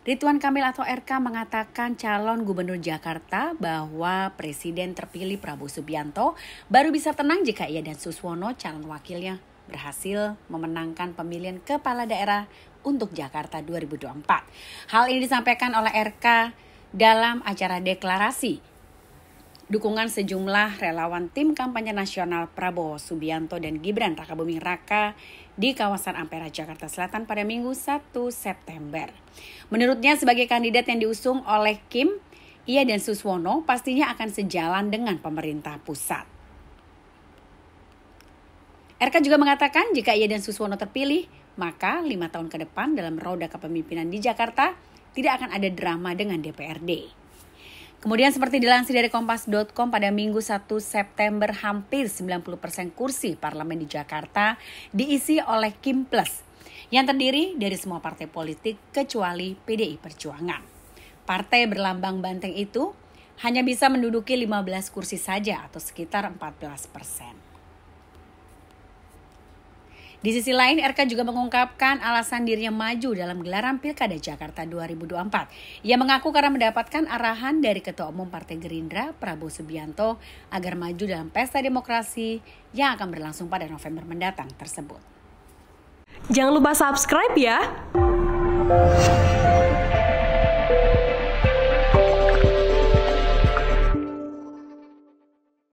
Rituan Kamil atau RK mengatakan calon gubernur Jakarta bahwa Presiden terpilih Prabowo Subianto baru bisa tenang jika ia dan Suswono calon wakilnya berhasil memenangkan pemilihan kepala daerah untuk Jakarta 2024. Hal ini disampaikan oleh RK dalam acara deklarasi dukungan sejumlah relawan tim kampanye nasional Prabowo Subianto dan Gibran Rakabuming Raka di kawasan Ampera, Jakarta Selatan pada Minggu 1 September. Menurutnya sebagai kandidat yang diusung oleh Kim, ia dan Suswono pastinya akan sejalan dengan pemerintah pusat. RK juga mengatakan jika ia dan Suswono terpilih, maka lima tahun ke depan dalam roda kepemimpinan di Jakarta tidak akan ada drama dengan DPRD. Kemudian seperti dilansir dari kompas.com pada Minggu 1 September hampir 90% kursi parlemen di Jakarta diisi oleh Kim Plus yang terdiri dari semua partai politik kecuali PDI Perjuangan. Partai berlambang banteng itu hanya bisa menduduki 15 kursi saja atau sekitar 14 persen. Di sisi lain, RK juga mengungkapkan alasan dirinya maju dalam gelaran Pilkada Jakarta 2024. Ia mengaku karena mendapatkan arahan dari Ketua Umum Partai Gerindra, Prabowo Subianto, agar maju dalam pesta demokrasi yang akan berlangsung pada November mendatang tersebut. Jangan lupa subscribe ya!